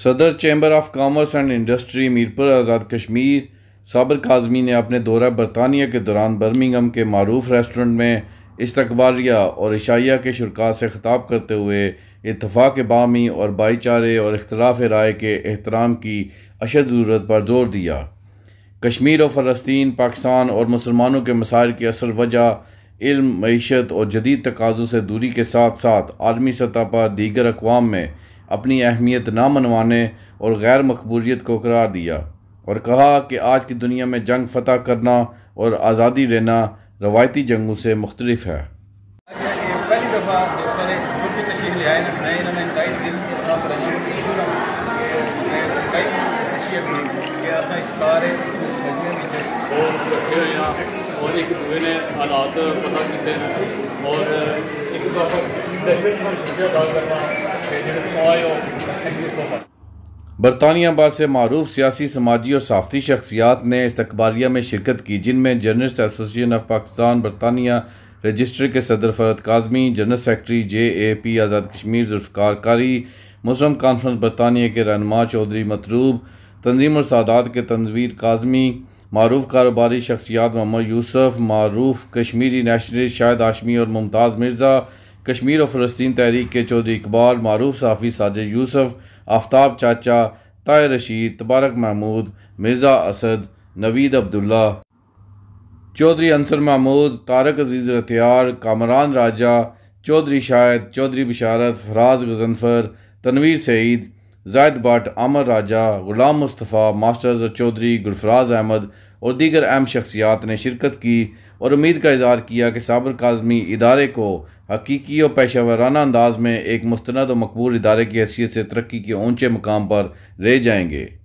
सदर chamber of commerce and industry Mirpur Azad Kashmir Sabar Kazmi ने अपने दौरा बरतानिया के दौरान बर्मिंगम के मरूफ रेस्टोरेंट में इस्तबारिया और इशाइया के शुरुआत से खिताब करते हुए इतफाक़ बामी और भाईचारे और अख्तराफ राय के अहतराम की अशद ज़रूरत पर जोर दिया कश्मीर और फ़लस्तीन पाकिस्तान और मुसलमानों के मसायल की असल वजह इल्म मीशत और जदीद तकाज़ों से दूरी के साथ साथ आलमी सतह पर दीगर अकवाम में अपनी अहमियत ना मनवाने और गैर मकबूलीत को करार दिया और कहा कि आज की दुनिया में जंग फतह करना और आज़ादी लेना रवायती जंगों से मुख्तलफ है दोस्त रखे हुए हैं और एक ने हालात पता किए हैं बरतानियाबाद से मरूफ सियासी समाजी और सहाफ़ती शख्सियात ने इस्तबालिया में शिरकत की जिनमें जर्नल्स एसोसिएशन ऑफ पाकिस्तान बरतानिया रजिस्टर के सदर Fard Kazmi general secretary J A P Azad Kashmir जुल्फ़कारकारी कारी मुस्लिम कॉन्फ्रेंस बरतानिया के रहनमा चौधरी मतरूब तंजीम और सादात के तनवीर काजमी मरूफ कारोबारी शख्सियात मोहम्मद यूसफ़ मरूफ कश्मीरी नेशनलिस्ट शाहिद आशमी और मुमताज़ मिर्ज़ा कश्मीर और फ़लस्तीन तहरीक के चौधरी इकबाल मरूफ साफ़ी साजिद यूसफ आफ्ताब चाचा ताय रशीद तबारक महमूद मिर्ज़ा असद नवीद अब्दुल्ला चौधरी अंसर महमूद तारक अजीज़ रतियार कामरान राजा चौधरी शायद चौधरी बिशारत फराज गजनफर तनवीर सईद जायद भट्ट आमर राजा ग़ुलाम मुस्तफ़ा मास्टर चौधरी गुलफराज अहमद और दीगर अहम शख्सियात ने शिरकत की और उम्मीद का इजहार किया कि साबर काजमी इदारे को हकीकी और पेशा अंदाज में एक मुस्ंद और मकबूल इदारे की हैसियत से तरक्की के ऊँचे मकाम पर रह जाएंगे